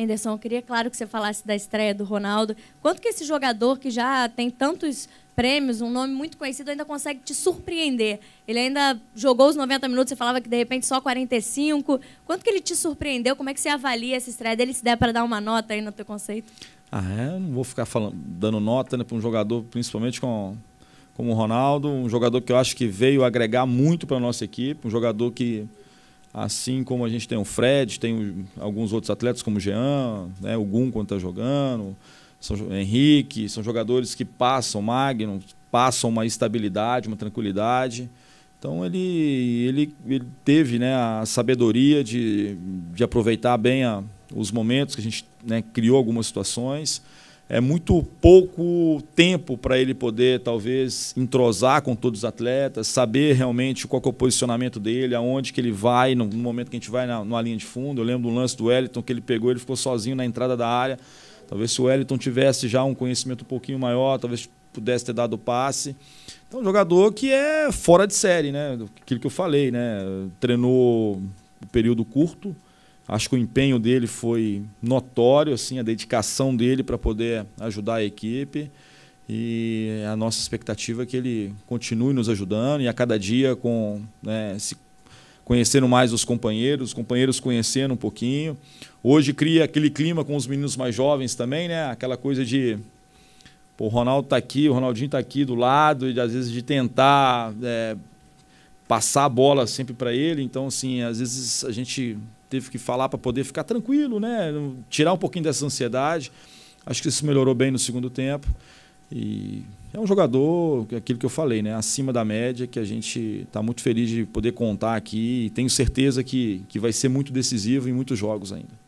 Enderson, eu queria, claro, que você falasse da estreia do Ronaldo. Quanto que esse jogador que já tem tantos prêmios, um nome muito conhecido, ainda consegue te surpreender? Ele ainda jogou os 90 minutos, você falava que de repente só 45. Quanto que ele te surpreendeu? Como é que você avalia essa estreia dele, se der para dar uma nota aí no teu conceito? Ah, é, eu não vou ficar falando, dando nota né, para um jogador, principalmente com, como o Ronaldo, um jogador que eu acho que veio agregar muito para a nossa equipe, um jogador que Assim como a gente tem o Fred, tem alguns outros atletas como o Jean, né, o Gun quando está jogando, são Henrique, são jogadores que passam, Magno, passam uma estabilidade, uma tranquilidade. Então ele, ele, ele teve né, a sabedoria de, de aproveitar bem a, os momentos que a gente né, criou algumas situações é muito pouco tempo para ele poder, talvez, entrosar com todos os atletas, saber realmente qual é o posicionamento dele, aonde que ele vai, no momento que a gente vai na, numa linha de fundo. Eu lembro do lance do Wellington que ele pegou, ele ficou sozinho na entrada da área. Talvez se o Wellington tivesse já um conhecimento um pouquinho maior, talvez pudesse ter dado o passe. Então, um jogador que é fora de série, né? Aquilo que eu falei, né? Treinou um período curto, Acho que o empenho dele foi notório, assim, a dedicação dele para poder ajudar a equipe. E a nossa expectativa é que ele continue nos ajudando e a cada dia com né, se conhecendo mais os companheiros, os companheiros conhecendo um pouquinho. Hoje cria aquele clima com os meninos mais jovens também, né? Aquela coisa de pô, o Ronaldo tá aqui, o Ronaldinho tá aqui do lado, e às vezes de tentar é, passar a bola sempre para ele. Então, assim, às vezes a gente teve que falar para poder ficar tranquilo, né? Tirar um pouquinho dessa ansiedade. Acho que isso melhorou bem no segundo tempo. E é um jogador, é aquilo que eu falei, né? Acima da média, que a gente está muito feliz de poder contar aqui e tenho certeza que, que vai ser muito decisivo em muitos jogos ainda.